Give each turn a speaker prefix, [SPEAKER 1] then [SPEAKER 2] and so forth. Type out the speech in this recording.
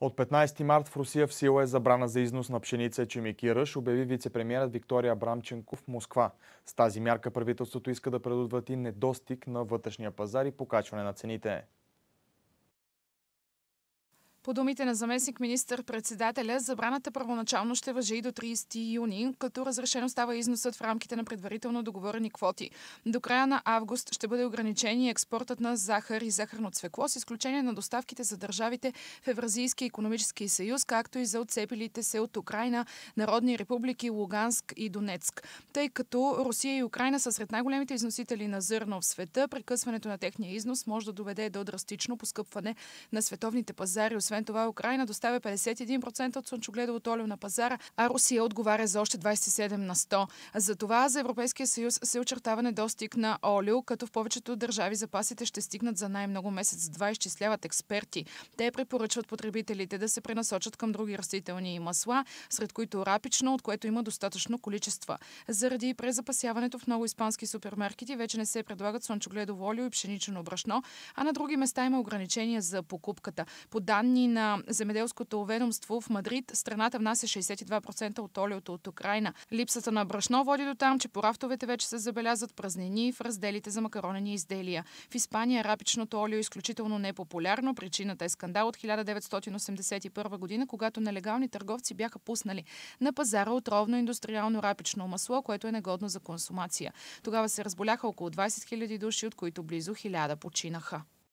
[SPEAKER 1] От 15 март в Русия в сила е забрана за износ на пшеница, и и ръж, обяви вице-премьерът Виктория Абрамченко в Москва. С тази мярка правителството иска да предотврати недостиг на вътрешния пазар и покачване на цените.
[SPEAKER 2] По думите на заместник министър-председателя, забраната първоначално ще въжи и до 30 юни, като разрешено става износът в рамките на предварително договорени квоти. До края на август ще бъде ограничен и експортът на захар и захарно цвекло, с изключение на доставките за държавите в Евразийския економически съюз, както и за отцепилите се от Украина, Народни републики, Луганск и Донецк. Тъй като Русия и Украина са сред най-големите износители на зърно в света, прекъсването на техния износ може да доведе до драстично поскъпване на световните пазари, освен освен това, Украина доставя 51% от слънчогледовото олио на пазара, а Русия отговаря за още 27 на 100. За това за Европейския съюз се очертава недостиг на олио, като в повечето държави запасите ще стигнат за най-много месец два, изчисляват експерти. Те препоръчват потребителите да се пренасочат към други растителни и масла, сред които рапично, от което има достатъчно количество. Заради презапасяването в много испански супермаркети вече не се предлагат слънчогледово олио и пшеничено брашно, а на други места има ограничения за покупката. По данни на земеделското ведомство в Мадрид, страната внася 62% от олиото от Украина. Липсата на брашно води до там, че по рафтовете вече се забелязват празнини в разделите за макаронени изделия. В Испания рапичното олио е изключително непопулярно. Причината е скандал от 1981 година, когато нелегални търговци бяха пуснали на пазара отровно индустриално рапично масло, което е негодно за консумация. Тогава се разболяха около 20 000 души, от които близо 1000 починаха.